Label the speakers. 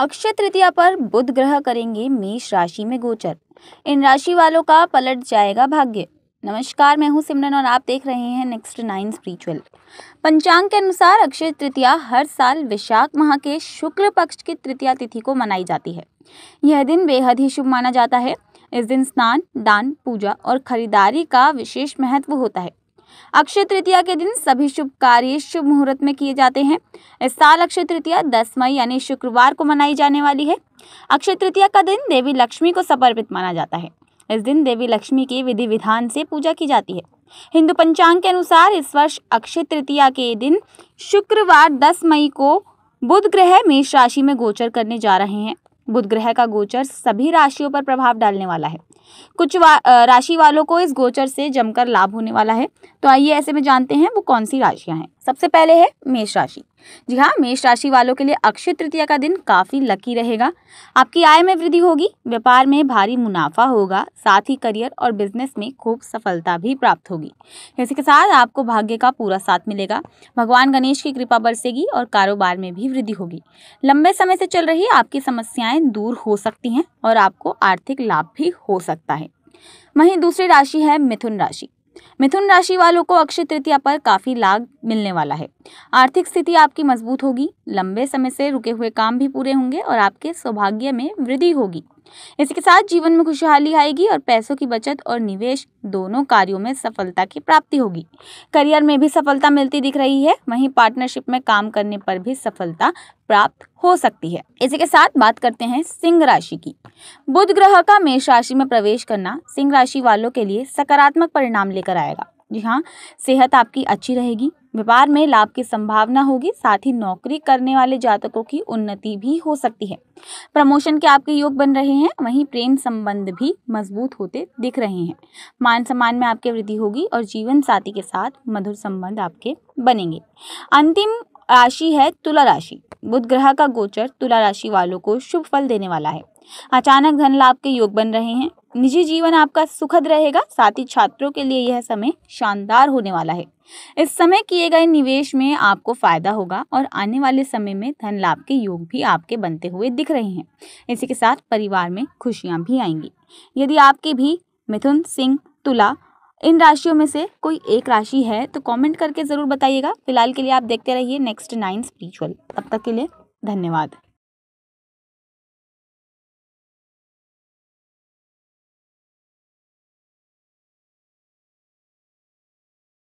Speaker 1: अक्षय तृतीया पर बुध ग्रह करेंगे मेष राशि में गोचर इन राशि वालों का पलट जाएगा भाग्य नमस्कार मैं हूं सिमरन और आप देख रहे हैं नेक्स्ट नाइन स्पिरिचुअल पंचांग के अनुसार अक्षय तृतीया हर साल विशाख माह के शुक्ल पक्ष की तृतीया तिथि को मनाई जाती है यह दिन बेहद ही शुभ माना जाता है इस दिन स्नान दान पूजा और खरीदारी का विशेष महत्व होता है अक्षय तृतीया के दिन सभी शुभ कार्य शुभ मुहूर्त में किए जाते हैं इस साल अक्षय तृतीया दस मई यानी शुक्रवार को मनाई जाने वाली है अक्षय तृतीया का दिन देवी लक्ष्मी को समर्पित माना जाता है इस दिन देवी लक्ष्मी की विधि विधान से पूजा की जाती है हिंदू पंचांग के अनुसार इस वर्ष अक्षय तृतीया के दिन शुक्रवार दस मई को बुध ग्रह मेष राशि में गोचर करने जा रहे हैं बुध ग्रह का गोचर सभी राशियों पर प्रभाव डालने वाला है कुछ वा, राशि वालों को इस गोचर से जमकर लाभ होने वाला है तो आइए ऐसे में जानते हैं वो कौन सी राशियां हैं सबसे पहले है मेष राशि जी हाँ मेष राशि वालों के लिए अक्षय तृतीया का दिन काफ़ी लकी रहेगा आपकी आय में वृद्धि होगी व्यापार में भारी मुनाफा होगा साथ ही करियर और बिजनेस में खूब सफलता भी प्राप्त होगी इसी के साथ आपको भाग्य का पूरा साथ मिलेगा भगवान गणेश की कृपा बरसेगी और कारोबार में भी वृद्धि होगी लंबे समय से चल रही आपकी समस्याएं दूर हो सकती हैं और आपको आर्थिक लाभ भी हो सकता है वहीं दूसरी राशि है मिथुन राशि मिथुन राशि वालों को अक्षय तृतीया पर काफ़ी लाभ मिलने वाला है आर्थिक स्थिति आपकी मजबूत होगी लंबे समय से रुके हुए काम भी पूरे होंगे और आपके सौभाग्य में वृद्धि होगी इसके साथ जीवन में खुशहाली आएगी और पैसों की बचत और निवेश दोनों कार्यों में सफलता की प्राप्ति होगी करियर में भी सफलता मिलती दिख रही है वहीं पार्टनरशिप में काम करने पर भी सफलता प्राप्त हो सकती है इसी के साथ बात करते हैं सिंह राशि की बुध ग्रह का मेष राशि में प्रवेश करना सिंह राशि वालों के लिए सकारात्मक परिणाम लेकर आएगा जी हाँ सेहत आपकी अच्छी रहेगी व्यापार में लाभ की संभावना होगी साथ ही नौकरी करने वाले जातकों की उन्नति भी हो सकती है प्रमोशन के आपके योग बन रहे हैं वहीं प्रेम संबंध भी मजबूत होते दिख रहे हैं मान सम्मान में आपकी वृद्धि होगी और जीवन साथी के साथ मधुर संबंध आपके बनेंगे अंतिम राशि है तुला राशि बुध ग्रह का गोचर तुला राशि वालों को शुभ फल देने वाला है अचानक धन लाभ के योग बन रहे हैं निजी जीवन आपका सुखद रहेगा साथ ही छात्रों के लिए यह समय शानदार होने वाला है इस समय किए गए निवेश में आपको फायदा होगा और आने वाले समय में धन लाभ के योग भी आपके बनते हुए दिख रहे हैं इसी के साथ परिवार में खुशियां भी आएंगी यदि आपके भी मिथुन सिंह तुला इन राशियों में से कोई एक राशि है तो कमेंट करके ज़रूर बताइएगा फिलहाल के लिए आप देखते रहिए नेक्स्ट नाइन स्पिरिचुअल तब तक के लिए धन्यवाद